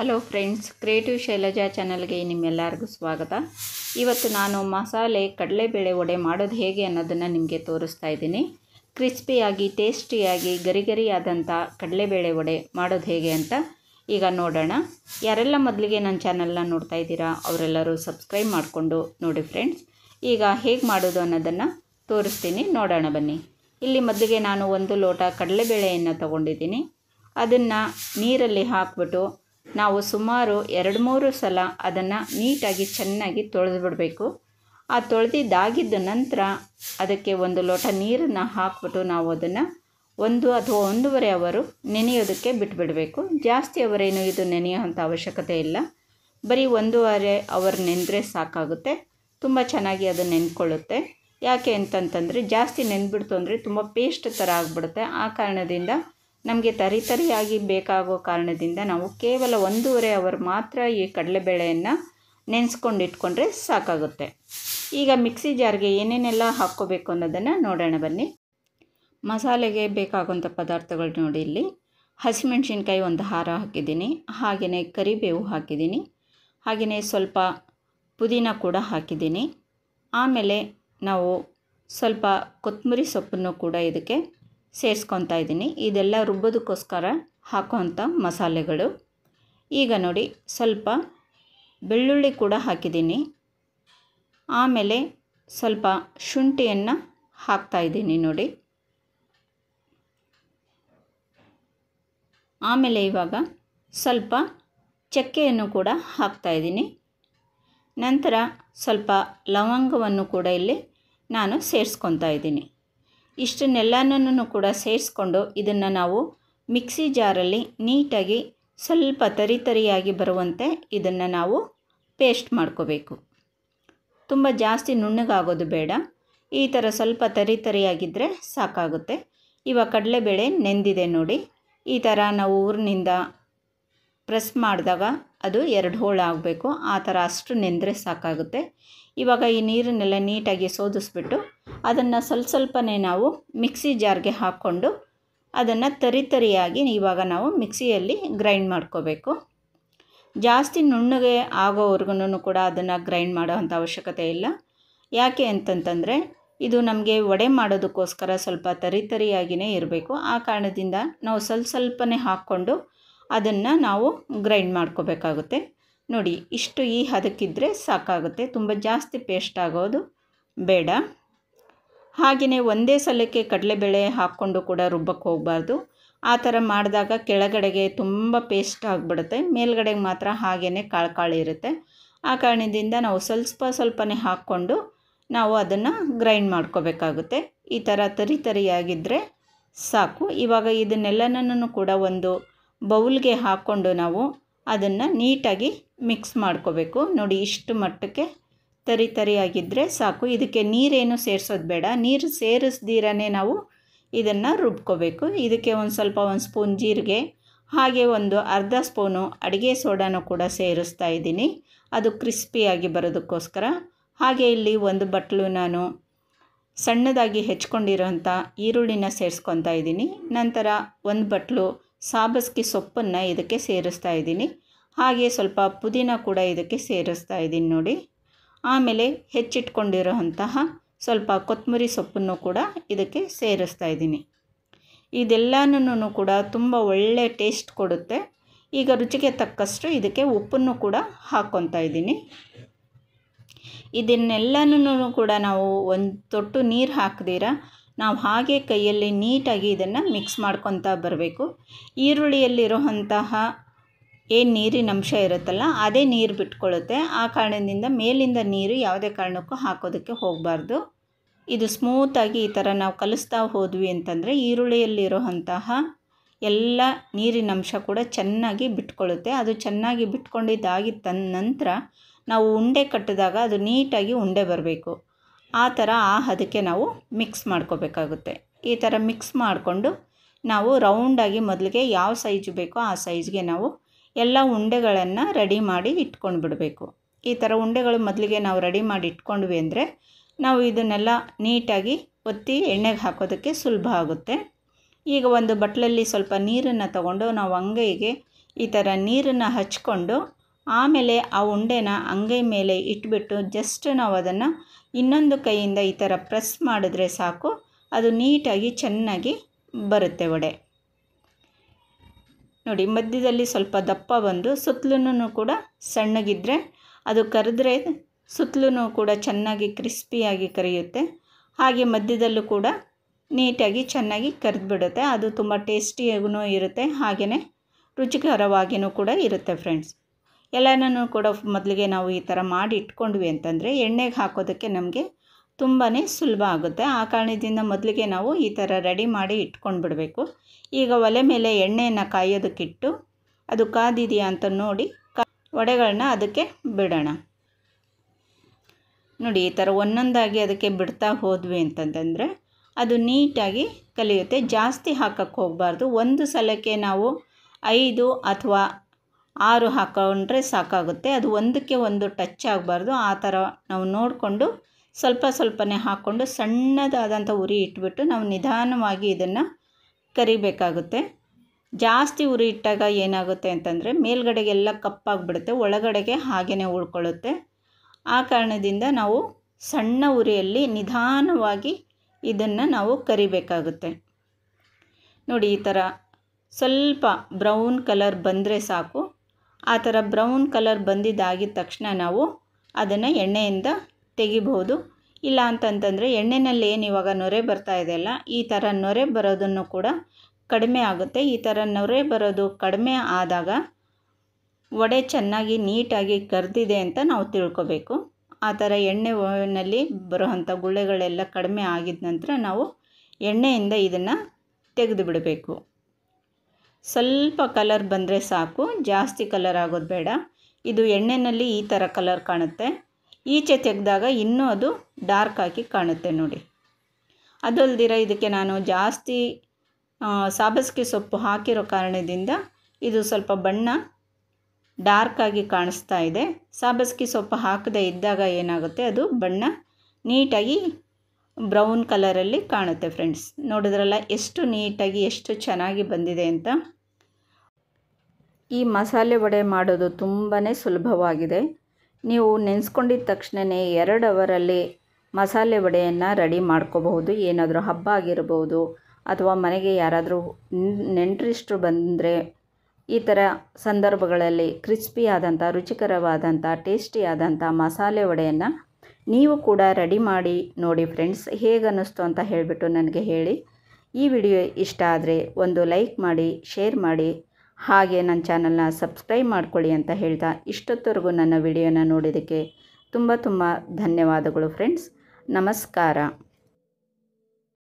hello friends creative Shailaja ಚಾನಲ್ಗೆ ನಿಮ್ಮೆಲ್ಲರಿಗೂ ಸ್ವಾಗತ ಇವತ್ತು ನಾನು ಮಸಾಲೆ ಕಡಲೆಬೇಳೆ ವಡೆ ಮಾಡೋದು ಹೇಗೆ ಅನ್ನೋದನ್ನು ನಿಮಗೆ ತೋರಿಸ್ತಾ ಇದ್ದೀನಿ ಕ್ರಿಸ್ಪಿಯಾಗಿ ಟೇಸ್ಟಿಯಾಗಿ ಗರಿಗರಿಯಾದಂಥ ಕಡಲೆಬೇಳೆ ವಡೆ ಮಾಡೋದು ಹೇಗೆ ಅಂತ ಈಗ ನೋಡೋಣ ಯಾರೆಲ್ಲ ಮೊದಲಿಗೆ ನನ್ನ ಚಾನಲ್ನ ನೋಡ್ತಾ ಇದ್ದೀರಾ ಅವರೆಲ್ಲರೂ ಸಬ್ಸ್ಕ್ರೈಬ್ ಮಾಡಿಕೊಂಡು ನೋಡಿ ಫ್ರೆಂಡ್ಸ್ ಈಗ ಹೇಗೆ ಮಾಡೋದು ಅನ್ನೋದನ್ನು ತೋರಿಸ್ತೀನಿ ನೋಡೋಣ ಬನ್ನಿ ಇಲ್ಲಿ ಮೊದಲಿಗೆ ನಾನು ಒಂದು ಲೋಟ ಕಡಲೆಬೇಳೆಯನ್ನು ತಗೊಂಡಿದ್ದೀನಿ ಅದನ್ನು ನೀರಲ್ಲಿ ಹಾಕ್ಬಿಟ್ಟು ನಾವು ಸುಮಾರು ಎರಡು ಮೂರು ಸಲ ಅದನ್ನು ನೀಟಾಗಿ ಚೆನ್ನಾಗಿ ತೊಳೆದು ಬಿಡಬೇಕು ಆ ತೊಳೆದಿದ್ದಾಗಿದ್ದ ನಂತರ ಅದಕ್ಕೆ ಒಂದು ಲೋಟ ನೀರನ್ನು ಹಾಕಿಬಿಟ್ಟು ನಾವು ಅದನ್ನು ಒಂದು ಅಥವಾ ಒಂದೂವರೆ ಅವರು ನೆನೆಯೋದಕ್ಕೆ ಬಿಟ್ಬಿಡಬೇಕು ಜಾಸ್ತಿ ಅವರೇನು ಇದು ನೆನೆಯೋಂಥ ಅವಶ್ಯಕತೆ ಇಲ್ಲ ಬರೀ ಒಂದೂವರೆ ಅವರ್ ನೆನೆದ್ರೆ ಸಾಕಾಗುತ್ತೆ ತುಂಬ ಚೆನ್ನಾಗಿ ಅದು ನೆನ್ಕೊಳ್ಳುತ್ತೆ ಯಾಕೆ ಅಂತಂತಂದರೆ ಜಾಸ್ತಿ ನೆನ್ಬಿಡ್ತು ಅಂದರೆ ತುಂಬ ಪೇಸ್ಟ್ ಥರ ಆಗಿಬಿಡುತ್ತೆ ಆ ಕಾರಣದಿಂದ ನಮಗೆ ತರಿತರಿಯಾಗಿ ಬೇಕಾಗೋ ಕಾರಣದಿಂದ ನಾವು ಕೇವಲ ಒಂದೂವರೆ ಅವರ್ ಮಾತ್ರ ಈ ಕಡಲೆಬೇಳೆಯನ್ನು ನೆನೆಸ್ಕೊಂಡು ಇಟ್ಕೊಂಡ್ರೆ ಸಾಕಾಗುತ್ತೆ ಈಗ ಮಿಕ್ಸಿ ಜಾರ್ಗೆ ಏನೇನೆಲ್ಲ ಹಾಕ್ಕೋಬೇಕು ಅನ್ನೋದನ್ನು ನೋಡೋಣ ಬನ್ನಿ ಮಸಾಲೆಗೆ ಬೇಕಾಗುವಂಥ ಪದಾರ್ಥಗಳು ನೋಡಿ ಇಲ್ಲಿ ಹಸಿಮೆಣಸಿನ್ಕಾಯಿ ಒಂದು ಹಾರ ಹಾಕಿದ್ದೀನಿ ಹಾಗೆಯೇ ಕರಿಬೇವು ಹಾಕಿದ್ದೀನಿ ಹಾಗೆಯೇ ಸ್ವಲ್ಪ ಪುದೀನ ಕೂಡ ಹಾಕಿದ್ದೀನಿ ಆಮೇಲೆ ನಾವು ಸ್ವಲ್ಪ ಕೊತ್ತಂಬರಿ ಸೊಪ್ಪನ್ನು ಕೂಡ ಇದಕ್ಕೆ ಸೇರಿಸ್ಕೊತಾ ಇದ್ದೀನಿ ಇದೆಲ್ಲ ರುಬ್ಬೋದಕ್ಕೋಸ್ಕರ ಹಾಕುವಂಥ ಮಸಾಲೆಗಳು ಈಗ ನೋಡಿ ಸ್ವಲ್ಪ ಬೆಳ್ಳುಳ್ಳಿ ಕೂಡ ಹಾಕಿದ್ದೀನಿ ಆಮೇಲೆ ಸ್ವಲ್ಪ ಶುಂಠಿಯನ್ನು ಹಾಕ್ತಾಯಿದ್ದೀನಿ ನೋಡಿ ಆಮೇಲೆ ಇವಾಗ ಸ್ವಲ್ಪ ಚಕ್ಕೆಯನ್ನು ಕೂಡ ಹಾಕ್ತಾಯಿದ್ದೀನಿ ನಂತರ ಸ್ವಲ್ಪ ಲವಂಗವನ್ನು ಕೂಡ ಇಲ್ಲಿ ನಾನು ಸೇರಿಸ್ಕೊತಾ ಇದ್ದೀನಿ ಇಷ್ಟನ್ನೆಲ್ಲನೂ ಕೂಡ ಸೇರಿಸ್ಕೊಂಡು ಇದನ್ನು ನಾವು ಮಿಕ್ಸಿ ಜಾರಲ್ಲಿ ನೀಟಾಗಿ ಸ್ವಲ್ಪ ತರಿ ತರಿಯಾಗಿ ಬರುವಂತೆ ಇದನ್ನು ನಾವು ಪೇಸ್ಟ್ ಮಾಡ್ಕೋಬೇಕು ತುಂಬ ಜಾಸ್ತಿ ನುಣ್ಣಗಾಗೋದು ಬೇಡ ಈ ಥರ ಸ್ವಲ್ಪ ತರಿ ತರಿಯಾಗಿದ್ದರೆ ಸಾಕಾಗುತ್ತೆ ಇವಾಗ ಕಡಲೆಬೇಳೆ ನೆಂದಿದೆ ನೋಡಿ ಈ ಥರ ನಾವು ಊರಿನಿಂದ ಪ್ರೆಸ್ ಮಾಡಿದಾಗ ಅದು ಎರಡು ಹೋಳು ಆಗಬೇಕು ಆ ಥರ ಅಷ್ಟು ನೆಂದರೆ ಸಾಕಾಗುತ್ತೆ ಇವಾಗ ಈ ನೀರನ್ನೆಲ್ಲ ನೀಟಾಗಿ ಸೋದಿಸ್ಬಿಟ್ಟು ಅದನ್ನು ಸ್ವಲ್ಪ ಸ್ವಲ್ಪನೇ ನಾವು ಮಿಕ್ಸಿ ಜಾರ್ಗೆ ಹಾಕ್ಕೊಂಡು ಅದನ್ನು ತರಿ ತರಿಯಾಗಿ ಇವಾಗ ನಾವು ಮಿಕ್ಸಿಯಲ್ಲಿ ಗ್ರೈಂಡ್ ಮಾಡ್ಕೋಬೇಕು ಜಾಸ್ತಿ ನುಣ್ಣಗೆ ಆಗೋವರ್ಗು ಕೂಡ ಅದನ್ನು ಗ್ರೈಂಡ್ ಮಾಡೋವಂಥ ಅವಶ್ಯಕತೆ ಇಲ್ಲ ಯಾಕೆ ಅಂತಂತಂದರೆ ಇದು ನಮಗೆ ವಡೆ ಮಾಡೋದಕ್ಕೋಸ್ಕರ ಸ್ವಲ್ಪ ತರಿ ತರಿಯಾಗಿಯೇ ಇರಬೇಕು ಆ ಕಾರಣದಿಂದ ನಾವು ಸ್ವಲ್ಪ ಸ್ವಲ್ಪನೇ ಹಾಕ್ಕೊಂಡು ಅದನ್ನು ನಾವು ಗ್ರೈಂಡ್ ಮಾಡ್ಕೋಬೇಕಾಗುತ್ತೆ ನೋಡಿ ಇಷ್ಟು ಈ ಹದಕ್ಕಿದ್ರೆ ಸಾಕಾಗುತ್ತೆ ತುಂಬ ಜಾಸ್ತಿ ಪೇಸ್ಟ್ ಆಗೋದು ಬೇಡ ಹಾಗೆಯೇ ಒಂದೇ ಸಲಕ್ಕೆ ಕಡಲೆಬೇಳೆ ಹಾಕ್ಕೊಂಡು ಕೂಡ ರುಬ್ಬಕ್ಕೆ ಹೋಗಬಾರ್ದು ಆ ಥರ ಮಾಡಿದಾಗ ಕೆಳಗಡೆಗೆ ತುಂಬ ಪೇಸ್ಟ್ ಆಗಿಬಿಡುತ್ತೆ ಮೇಲ್ಗಡೆಗೆ ಮಾತ್ರ ಹಾಗೆಯೇ ಕಾಳು ಕಾಳು ಇರುತ್ತೆ ಆ ಕಾರಣದಿಂದ ನಾವು ಸ್ವಲ್ಪ ಸ್ವಲ್ಪನೇ ಹಾಕ್ಕೊಂಡು ನಾವು ಅದನ್ನು ಗ್ರೈಂಡ್ ಮಾಡ್ಕೋಬೇಕಾಗುತ್ತೆ ಈ ಥರ ತರಿ ತರಿಯಾಗಿದ್ದರೆ ಸಾಕು ಇವಾಗ ಇದನ್ನೆಲ್ಲನೂ ಕೂಡ ಒಂದು ಬೌಲ್ಗೆ ಹಾಕ್ಕೊಂಡು ನಾವು ಅದನ್ನು ನೀಟಾಗಿ ಮಿಕ್ಸ್ ಮಾಡ್ಕೋಬೇಕು ನೋಡಿ ಇಷ್ಟು ಮಟ್ಟಕ್ಕೆ ತರಿ ತರಿಯಾಗಿದ್ದರೆ ಸಾಕು ಇದಕ್ಕೆ ನೀರೇನು ಸೇರಿಸೋದು ಬೇಡ ನೀರು ಸೇರಿಸ್ದಿರೇ ನಾವು ಇದನ್ನು ರುಬ್ಕೋಬೇಕು ಇದಕ್ಕೆ ಒಂದು ಸ್ವಲ್ಪ ಒಂದು ಸ್ಪೂನ್ ಜೀರಿಗೆ ಹಾಗೆ ಒಂದು ಅರ್ಧ ಸ್ಪೂನು ಅಡುಗೆ ಸೋಡಾನು ಕೂಡ ಸೇರಿಸ್ತಾ ಇದ್ದೀನಿ ಅದು ಕ್ರಿಸ್ಪಿಯಾಗಿ ಬರೋದಕ್ಕೋಸ್ಕರ ಹಾಗೆ ಇಲ್ಲಿ ಒಂದು ಬಟ್ಲು ನಾನು ಸಣ್ಣದಾಗಿ ಹೆಚ್ಕೊಂಡಿರೋಂಥ ಈರುಳ್ಳಿನ ಸೇರಿಸ್ಕೊತಾ ಇದ್ದೀನಿ ನಂತರ ಒಂದು ಬಟ್ಲು ಸಾಬಸ್ಕಿ ಸೊಪ್ಪನ್ನು ಇದಕ್ಕೆ ಸೇರಿಸ್ತಾ ಇದ್ದೀನಿ ಹಾಗೆ ಸ್ವಲ್ಪ ಪುದೀನ ಕೂಡ ಇದಕ್ಕೆ ಸೇರಿಸ್ತಾ ಇದ್ದೀನಿ ನೋಡಿ ಆಮೇಲೆ ಹೆಚ್ಚಿಟ್ಕೊಂಡಿರೋಂತಹ ಸ್ವಲ್ಪ ಕೊತ್ತಂಬರಿ ಸೊಪ್ಪನ್ನು ಕೂಡ ಇದಕ್ಕೆ ಸೇರಿಸ್ತಾ ಇದ್ದೀನಿ ಇದೆಲ್ಲನೂ ಕೂಡ ತುಂಬ ಒಳ್ಳೆ ಟೇಸ್ಟ್ ಕೊಡುತ್ತೆ ಈಗ ರುಚಿಗೆ ತಕ್ಕಷ್ಟು ಇದಕ್ಕೆ ಉಪ್ಪನ್ನು ಕೂಡ ಹಾಕ್ಕೊತಾ ಇದ್ದೀನಿ ಇದನ್ನೆಲ್ಲನೂ ಕೂಡ ನಾವು ಒಂದು ತೊಟ್ಟು ನೀರು ಹಾಕ್ದಿರ ನಾವು ಹಾಗೆ ಕೈಯಲ್ಲಿ ನೀಟಾಗಿ ಇದನ್ನು ಮಿಕ್ಸ್ ಮಾಡ್ಕೊತಾ ಬರಬೇಕು ಈರುಳ್ಳಿಯಲ್ಲಿರುವಂತಹ ಏನು ನೀರಿನ ಅಂಶ ಇರುತ್ತಲ್ಲ ಅದೇ ನೀರು ಬಿಟ್ಕೊಳ್ಳುತ್ತೆ ಆ ಕಾರಣದಿಂದ ಮೇಲಿಂದ ನೀರು ಯಾವುದೇ ಕಾರಣಕ್ಕೂ ಹಾಕೋದಕ್ಕೆ ಹೋಗಬಾರ್ದು ಇದು ಸ್ಮೂತಾಗಿ ಈ ಥರ ನಾವು ಕಲಿಸ್ತಾ ಹೋದ್ವಿ ಅಂತಂದರೆ ಈರುಳ್ಳಿಯಲ್ಲಿರೋಂತಹ ಎಲ್ಲ ನೀರಿನ ಅಂಶ ಕೂಡ ಚೆನ್ನಾಗಿ ಬಿಟ್ಕೊಳ್ಳುತ್ತೆ ಅದು ಚೆನ್ನಾಗಿ ಬಿಟ್ಕೊಂಡಿದ್ದಾಗಿ ತಂದ ನಂತರ ನಾವು ಉಂಡೆ ಕಟ್ಟಿದಾಗ ಅದು ನೀಟಾಗಿ ಉಂಡೆ ಬರಬೇಕು ಆ ಥರ ಆ ಹದಕ್ಕೆ ನಾವು ಮಿಕ್ಸ್ ಮಾಡ್ಕೋಬೇಕಾಗುತ್ತೆ ಈ ಥರ ಮಿಕ್ಸ್ ಮಾಡಿಕೊಂಡು ನಾವು ರೌಂಡಾಗಿ ಮೊದಲಿಗೆ ಯಾವ ಸೈಜ್ ಬೇಕೋ ಆ ಸೈಜ್ಗೆ ನಾವು ಎಲ್ಲ ಉಂಡೆಗಳನ್ನು ರೆಡಿ ಮಾಡಿ ಇಟ್ಕೊಂಡು ಬಿಡಬೇಕು ಈ ಥರ ಉಂಡೆಗಳು ಮೊದಲಿಗೆ ನಾವು ರೆಡಿ ಮಾಡಿ ಇಟ್ಕೊಂಡ್ವಿ ಅಂದರೆ ನಾವು ಇದನ್ನೆಲ್ಲ ನೀಟಾಗಿ ಒತ್ತಿ ಎಣ್ಣೆಗೆ ಹಾಕೋದಕ್ಕೆ ಸುಲಭ ಆಗುತ್ತೆ ಈಗ ಒಂದು ಬಟ್ಲಲ್ಲಿ ಸ್ವಲ್ಪ ನೀರನ್ನು ತಗೊಂಡು ನಾವು ಅಂಗೈಗೆ ಈ ಥರ ನೀರನ್ನು ಹಚ್ಕೊಂಡು ಆಮೇಲೆ ಆ ಉಂಡೆನ ಅಂಗೈ ಮೇಲೆ ಇಟ್ಬಿಟ್ಟು ಜಸ್ಟ್ ನಾವು ಅದನ್ನು ಇನ್ನೊಂದು ಕೈಯಿಂದ ಈ ಥರ ಪ್ರೆಸ್ ಮಾಡಿದ್ರೆ ಸಾಕು ಅದು ನೀಟಾಗಿ ಚೆನ್ನಾಗಿ ಬರುತ್ತೆ ವಡೆ ನೋಡಿ ಮಧ್ಯದಲ್ಲಿ ಸ್ವಲ್ಪ ದಪ್ಪ ಬಂದು ಸುತ್ತಲೂ ಕೂಡ ಸಣ್ಣಗಿದ್ದರೆ ಅದು ಕರೆದ್ರೆ ಸುತ್ತಲೂ ಕೂಡ ಚೆನ್ನಾಗಿ ಕ್ರಿಸ್ಪಿಯಾಗಿ ಕರಿಯುತ್ತೆ ಹಾಗೆ ಮಧ್ಯದಲ್ಲೂ ಕೂಡ ನೀಟಾಗಿ ಚೆನ್ನಾಗಿ ಕರೆದ್ಬಿಡುತ್ತೆ ಅದು ತುಂಬ ಟೇಸ್ಟಿಯಾಗೂ ಇರುತ್ತೆ ಹಾಗೆಯೇ ರುಚಿಕರವಾಗಿಯೂ ಕೂಡ ಇರುತ್ತೆ ಫ್ರೆಂಡ್ಸ್ ಎಲ್ಲನೂ ಕೂಡ ಮೊದಲಿಗೆ ನಾವು ಈ ಥರ ಮಾಡಿ ಇಟ್ಕೊಂಡ್ವಿ ಅಂತಂದರೆ ಎಣ್ಣೆಗೆ ಹಾಕೋದಕ್ಕೆ ನಮಗೆ ತುಂಬಾ ಸುಲಭ ಆಗುತ್ತೆ ಆ ಕಾರಣದಿಂದ ಮೊದಲಿಗೆ ನಾವು ಈ ಥರ ರೆಡಿ ಮಾಡಿ ಇಟ್ಕೊಂಡು ಬಿಡಬೇಕು ಈಗ ಒಲೆ ಮೇಲೆ ಎಣ್ಣೆಯನ್ನು ಕಾಯೋದಕ್ಕಿಟ್ಟು ಅದು ಕಾದಿದೆಯಾ ಅಂತ ನೋಡಿ ವಡೆಗಳನ್ನ ಅದಕ್ಕೆ ಬಿಡೋಣ ನೋಡಿ ಈ ಥರ ಒಂದೊಂದಾಗಿ ಅದಕ್ಕೆ ಬಿಡ್ತಾ ಹೋದ್ವಿ ಅಂತಂತಂದರೆ ಅದು ನೀಟಾಗಿ ಕಲಿಯುತ್ತೆ ಜಾಸ್ತಿ ಹಾಕಕ್ಕೆ ಹೋಗಬಾರ್ದು ಒಂದು ಸಲಕ್ಕೆ ನಾವು ಐದು ಅಥವಾ ಆರು ಹಾಕೊಂಡ್ರೆ ಸಾಕಾಗುತ್ತೆ ಅದು ಒಂದಕ್ಕೆ ಒಂದು ಟಚ್ ಆಗಬಾರ್ದು ಆ ಥರ ನಾವು ನೋಡಿಕೊಂಡು ಸ್ವಲ್ಪ ಸ್ವಲ್ಪನೇ ಹಾಕ್ಕೊಂಡು ಸಣ್ಣದಾದಂಥ ಉರಿ ಇಟ್ಬಿಟ್ಟು ನಾವು ನಿಧಾನವಾಗಿ ಇದನ್ನು ಕರಿಬೇಕಾಗುತ್ತೆ ಜಾಸ್ತಿ ಉರಿ ಇಟ್ಟಾಗ ಏನಾಗುತ್ತೆ ಅಂತಂದರೆ ಮೇಲುಗಡೆಗೆಲ್ಲ ಕಪ್ಪಾಗಿಬಿಡುತ್ತೆ ಒಳಗಡೆಗೆ ಹಾಗೇ ಉಳ್ಕೊಳ್ಳುತ್ತೆ ಆ ಕಾರಣದಿಂದ ನಾವು ಸಣ್ಣ ಉರಿಯಲ್ಲಿ ನಿಧಾನವಾಗಿ ಇದನ್ನು ನಾವು ಕರಿಬೇಕಾಗುತ್ತೆ ನೋಡಿ ಈ ಥರ ಸ್ವಲ್ಪ ಬ್ರೌನ್ ಕಲರ್ ಬಂದರೆ ಸಾಕು ಆ ಥರ ಬ್ರೌನ್ ಕಲರ್ ಬಂದಿದ್ದಾಗಿದ ತಕ್ಷಣ ನಾವು ಅದನ್ನು ಎಣ್ಣೆಯಿಂದ ತೆಗಿಬಹುದು ಇಲ್ಲ ಅಂತಂತಂದರೆ ಎಣ್ಣೆನಲ್ಲಿ ಏನು ಇವಾಗ ನೊರೆ ಬರ್ತಾ ಇದೆ ಅಲ್ಲ ಈ ಥರ ನೊರೆ ಬರೋದನ್ನು ಕೂಡ ಕಡಿಮೆ ಆಗುತ್ತೆ ಈ ಥರ ನೊರೆ ಬರೋದು ಕಡಿಮೆ ಆದಾಗ ವಡೆ ಚೆನ್ನಾಗಿ ನೀಟಾಗಿ ಕರೆದಿದೆ ಅಂತ ನಾವು ತಿಳ್ಕೊಬೇಕು ಆ ಥರ ಎಣ್ಣೆನಲ್ಲಿ ಬರೋವಂಥ ಗುಳ್ಳೆಗಳೆಲ್ಲ ಕಡಿಮೆ ಆಗಿದ ನಂತರ ನಾವು ಎಣ್ಣೆಯಿಂದ ಇದನ್ನು ತೆಗೆದು ಬಿಡಬೇಕು ಸ್ವಲ್ಪ ಕಲರ್ ಬಂದರೆ ಸಾಕು ಜಾಸ್ತಿ ಕಲರ್ ಆಗೋದು ಬೇಡ ಇದು ಎಣ್ಣೆಯಲ್ಲಿ ಈ ಥರ ಕಲರ್ ಕಾಣುತ್ತೆ ಈಚೆ ತೆಗೆದಾಗ ಇನ್ನೂ ಅದು ಡಾರ್ಕ್ ಆಗಿ ಕಾಣುತ್ತೆ ನೋಡಿ ಅದಲ್ದಿರ ಇದಕ್ಕೆ ನಾನು ಜಾಸ್ತಿ ಸಾಬಸ್ಕಿ ಸೊಪ್ಪು ಹಾಕಿರೋ ಕಾರಣದಿಂದ ಇದು ಸ್ವಲ್ಪ ಬಣ್ಣ ಡಾರ್ಕ್ ಆಗಿ ಕಾಣಿಸ್ತಾ ಇದೆ ಸಾಬಸ್ಕಿ ಸೊಪ್ಪು ಹಾಕದೇ ಇದ್ದಾಗ ಏನಾಗುತ್ತೆ ಅದು ಬಣ್ಣ ನೀಟಾಗಿ ಬ್ರೌನ್ ಕಲರಲ್ಲಿ ಕಾಣುತ್ತೆ ಫ್ರೆಂಡ್ಸ್ ನೋಡಿದ್ರಲ್ಲ ಎಷ್ಟು ನೀಟಾಗಿ ಎಷ್ಟು ಚೆನ್ನಾಗಿ ಬಂದಿದೆ ಅಂತ ಈ ಮಸಾಲೆ ವಡೆ ಮಾಡೋದು ತುಂಬಾ ಸುಲಭವಾಗಿದೆ ನೀವು ನೆನೆಸ್ಕೊಂಡಿದ್ದ ತಕ್ಷಣವೇ ಎರಡು ಅವರಲ್ಲಿ ಮಸಾಲೆ ವಡೆಯನ್ನು ರೆಡಿ ಮಾಡ್ಕೋಬಹುದು ಏನಾದರೂ ಹಬ್ಬ ಆಗಿರ್ಬೋದು ಅಥವಾ ಮನೆಗೆ ಯಾರಾದರೂ ನೆಂಟರಿಷ್ಟರು ಬಂದರೆ ಈ ಥರ ಸಂದರ್ಭಗಳಲ್ಲಿ ಕ್ರಿಸ್ಪಿ ಆದಂಥ ರುಚಿಕರವಾದಂಥ ಟೇಸ್ಟಿಯಾದಂಥ ಮಸಾಲೆ ವಡೆಯನ್ನು ನೀವು ಕೂಡ ರೆಡಿ ಮಾಡಿ ನೋಡಿ ಫ್ರೆಂಡ್ಸ್ ಹೇಗೆ ಅನ್ನಿಸ್ತು ಅಂತ ಹೇಳಿಬಿಟ್ಟು ನನಗೆ ಹೇಳಿ ಈ ವಿಡಿಯೋ ಇಷ್ಟ ಆದರೆ ಒಂದು ಲೈಕ್ ಮಾಡಿ ಶೇರ್ ಮಾಡಿ ಹಾಗೆ ನನ್ನ ಚಾನಲ್ನ ಸಬ್ಸ್ಕ್ರೈಬ್ ಮಾಡ್ಕೊಳ್ಳಿ ಅಂತ ಹೇಳ್ತಾ ಇಷ್ಟೊತ್ತವರೆಗೂ ನನ್ನ ವಿಡಿಯೋನ ನೋಡಿದ್ದಕ್ಕೆ ತುಂಬ ತುಂಬ ಧನ್ಯವಾದಗಳು ಫ್ರೆಂಡ್ಸ್ ನಮಸ್ಕಾರ